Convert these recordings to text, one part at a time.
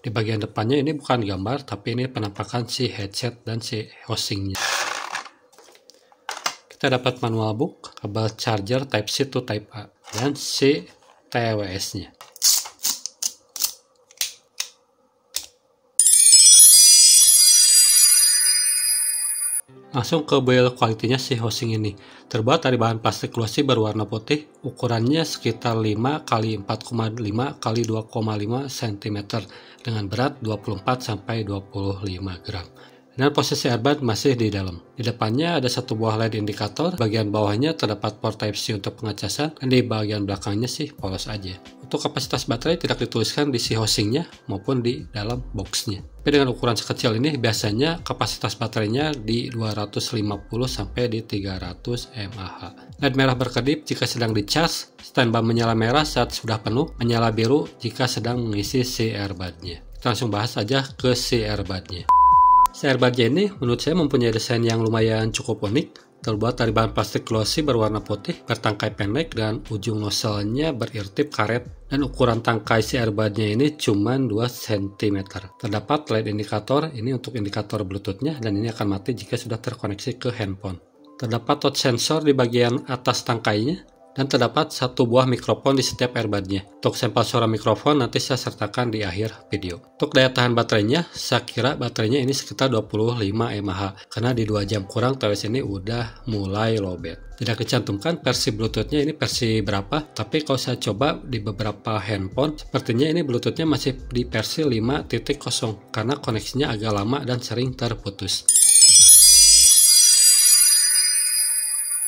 Di bagian depannya ini bukan gambar, tapi ini penampakan si headset dan si housingnya. Kita dapat manual book, kabel charger Type-C to Type-A, dan si TWS-nya. Langsung ke build quality-nya si housing ini. Terbuat dari bahan plastik glossy berwarna putih, ukurannya sekitar 5 x 4,5 x 2,5 cm dengan berat 24 sampai 25 gram dan posisi airbag masih di dalam. Di depannya ada satu buah LED indikator, bagian bawahnya terdapat port Type-C untuk pengecasan, dan di bagian belakangnya sih polos aja. Untuk kapasitas baterai tidak dituliskan di si housingnya maupun di dalam boxnya. Tapi dengan ukuran sekecil ini biasanya kapasitas baterainya di 250 sampai di 300 mAh. LED merah berkedip jika sedang di charge, standby menyala merah saat sudah penuh, menyala biru jika sedang mengisi si airbagnya. Kita langsung bahas aja ke si nya Serbagnya ini menurut saya mempunyai desain yang lumayan cukup unik, terbuat dari bahan plastik glossy berwarna putih, bertangkai pendek, dan ujung nozzle-nya berirtip karet. Dan ukuran tangkai si airbudnya ini cuma 2 cm. Terdapat led indikator, ini untuk indikator bluetoothnya, dan ini akan mati jika sudah terkoneksi ke handphone. Terdapat touch sensor di bagian atas tangkainya, dan terdapat satu buah mikrofon di setiap earbudnya. Untuk sampel suara mikrofon nanti saya sertakan di akhir video. Untuk daya tahan baterainya, saya kira baterainya ini sekitar 25 mAh karena di 2 jam kurang TWS ini udah mulai lowbat. Tidak kecantumkan versi bluetoothnya ini versi berapa, tapi kalau saya coba di beberapa handphone, sepertinya ini bluetoothnya masih di versi 5.0 karena koneksinya agak lama dan sering terputus.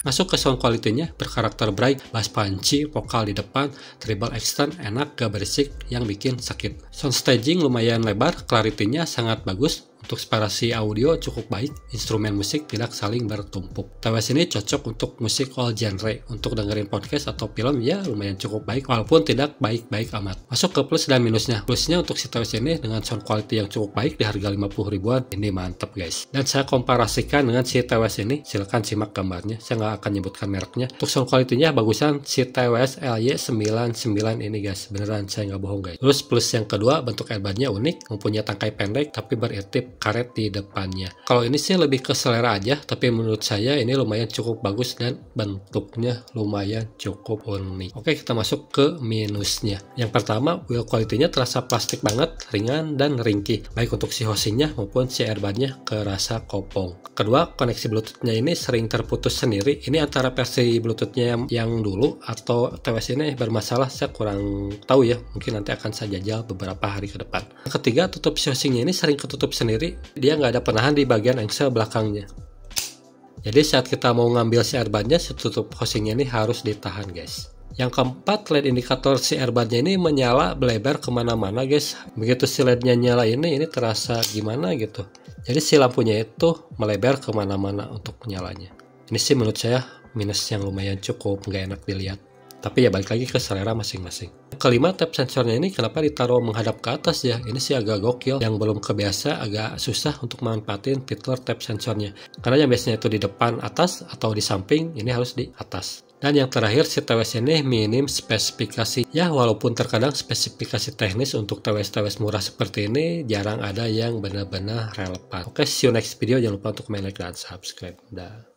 Masuk ke sound quality-nya, berkarakter bright, bass punchy, vokal di depan, treble extend, enak, gak berisik, yang bikin sakit. Sound staging lumayan lebar, clarity-nya sangat bagus, untuk separasi audio cukup baik, instrumen musik tidak saling bertumpuk. TWS ini cocok untuk musik all genre, untuk dengerin podcast atau film ya lumayan cukup baik, walaupun tidak baik-baik amat. Masuk ke plus dan minusnya. Plusnya untuk si TWS ini dengan sound quality yang cukup baik di harga 50 ribuan, ini mantap guys. Dan saya komparasikan dengan si TWS ini, silahkan simak gambarnya, saya nggak akan nyebutkan mereknya. Untuk sound quality-nya bagusan si TWS LY99 ini guys, beneran saya nggak bohong guys. Terus plus yang kedua, bentuk airbandnya unik, mempunyai tangkai pendek tapi berirtip karet di depannya. Kalau ini sih lebih ke selera aja, tapi menurut saya ini lumayan cukup bagus dan bentuknya lumayan cukup unik. Oke, kita masuk ke minusnya. Yang pertama, wheel quality-nya terasa plastik banget, ringan dan ringkih, baik untuk si housing-nya maupun si airbag-nya kerasa kopong. Kedua, koneksi Bluetooth-nya ini sering terputus sendiri. Ini antara versi Bluetooth-nya yang, dulu atau TWS ini bermasalah, saya kurang tahu ya. Mungkin nanti akan saya jajal beberapa hari ke depan. Ketiga, tutup si housing-nya ini sering ketutup sendiri kiri dia nggak ada penahan di bagian engsel belakangnya jadi saat kita mau ngambil si airbannya si tutup housingnya ini harus ditahan guys yang keempat LED indikator si airbannya ini menyala beleber kemana-mana guys begitu si LEDnya nyala ini ini terasa gimana gitu jadi si lampunya itu melebar kemana-mana untuk nyalanya ini sih menurut saya minus yang lumayan cukup nggak enak dilihat tapi ya balik lagi ke selera masing-masing. Kelima, tab sensornya ini kenapa ditaruh menghadap ke atas ya? Ini sih agak gokil. Yang belum kebiasa agak susah untuk memanfaatin fitur tab sensornya. Karena yang biasanya itu di depan atas atau di samping, ini harus di atas. Dan yang terakhir, si TWS ini minim spesifikasi. Ya, walaupun terkadang spesifikasi teknis untuk TWS-TWS murah seperti ini jarang ada yang benar-benar relevan. Oke, see you next video. Jangan lupa untuk main like dan subscribe. Dah.